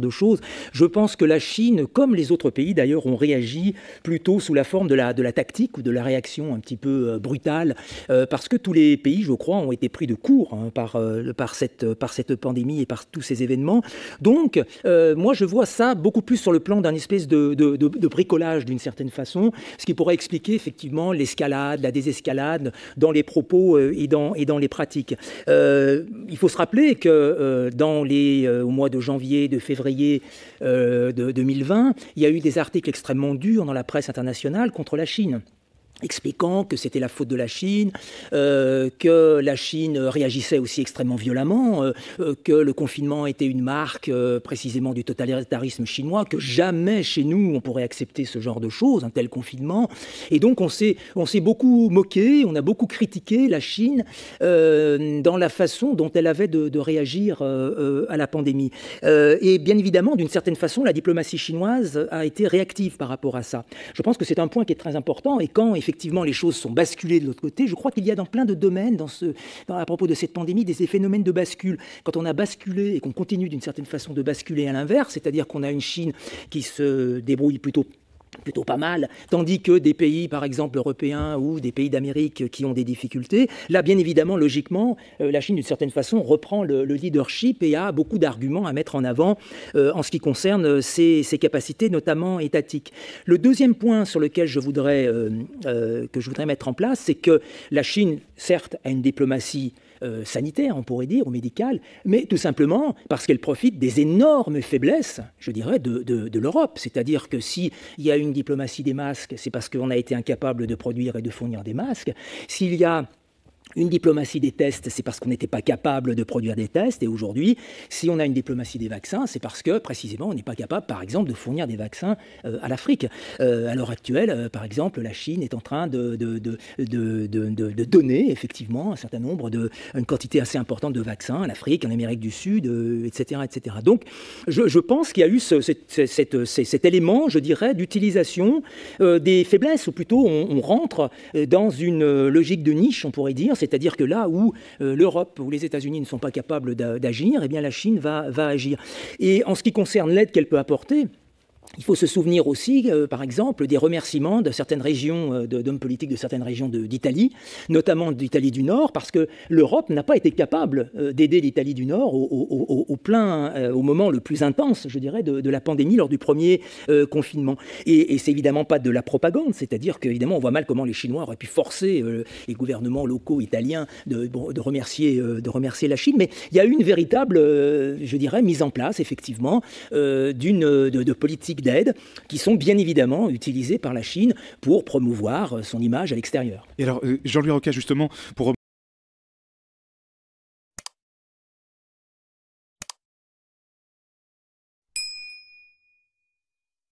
de choses. Je pense que la Chine, comme les autres pays d'ailleurs, ont réagi plutôt sous la forme de la, de la tactique ou de la réaction un petit peu euh, brutale, euh, parce que tous les pays, je crois, ont été pris de court hein, par, euh, par, cette, par cette pandémie et par tous ces événements. Donc, moi, je vois ça beaucoup plus sur le plan d'un espèce de, bricolage d'une certaine façon, ce qui pourrait expliquer effectivement l'escalade, la désescalade dans les propos et, dans, et dans les pratiques. il faut se rappeler que dans les, au mois de janvier, de février, février euh, de 2020, il y a eu des articles extrêmement durs dans la presse internationale contre la Chine expliquant que c'était la faute de la Chine, euh, que la Chine réagissait aussi extrêmement violemment, euh, euh, que le confinement était une marque précisément du totalitarisme chinois, que jamais chez nous on pourrait accepter ce genre de choses, un tel confinement. Et donc on s'est, beaucoup moqué, on a beaucoup critiqué la Chine dans la façon dont elle avait de, réagir à la pandémie. et bien évidemment, d'une certaine façon, la diplomatie chinoise a été réactive par rapport à ça. Je pense que c'est un point qui est très important. Et quand effectivement les choses sont basculées de l'autre côté, je crois qu'il y a dans plein de domaines, dans ce, à propos de cette pandémie, des phénomènes de bascule. Quand on a basculé et qu'on continue d'une certaine façon de basculer à l'inverse, c'est-à-dire qu'on a une Chine qui se débrouille plutôt plutôt pas mal, tandis que des pays, par exemple, européens ou des pays d'Amérique qui ont des difficultés, là, bien évidemment, logiquement, euh, la Chine, d'une certaine façon, reprend le, leadership et a beaucoup d'arguments à mettre en avant euh, en ce qui concerne euh, ses, capacités, notamment étatiques. Le deuxième point sur lequel je voudrais, que je voudrais mettre en place, c'est que la Chine, certes, a une diplomatie euh, sanitaire, on pourrait dire, ou médical, mais tout simplement parce qu'elle profite des énormes faiblesses, je dirais, de, l'Europe. C'est-à-dire que s'il y a une diplomatie des masques, c'est parce qu'on a été incapable de produire et de fournir des masques. S'il y a une diplomatie des tests, c'est parce qu'on n'était pas capable de produire des tests. Et aujourd'hui, si on a une diplomatie des vaccins, c'est parce que précisément, on n'est pas capable, par exemple, de fournir des vaccins euh, à l'Afrique. Euh, à l'heure actuelle, euh, par exemple, la Chine est en train de, de, donner effectivement un certain nombre de, une quantité assez importante de vaccins à l'Afrique, en Amérique du Sud, etc., etc. Donc, je, pense qu'il y a eu cet élément, je dirais, d'utilisation des faiblesses, ou plutôt on rentre dans une logique de niche, on pourrait dire c'est-à-dire que là où euh, l'Europe ou les États-Unis ne sont pas capables d'agir, eh bien la Chine va agir. Et en ce qui concerne l'aide qu'elle peut apporter, il faut se souvenir aussi, euh, par exemple, des remerciements de certaines régions, euh, d'hommes politiques de certaines régions d'Italie, notamment d'Italie du Nord, parce que l'Europe n'a pas été capable euh, d'aider l'Italie du Nord au, plein, au moment le plus intense, je dirais, de, la pandémie lors du premier confinement. Et, et c'est évidemment pas de la propagande, c'est-à-dire qu'évidemment, on voit mal comment les Chinois auraient pu forcer les gouvernements locaux italiens de, remercier, de remercier la Chine, mais il y a une véritable, je dirais, mise en place, effectivement, d'une de politique qui sont bien évidemment utilisés par la Chine pour promouvoir son image à l'extérieur. Et alors, euh, Jean-Louis justement, pour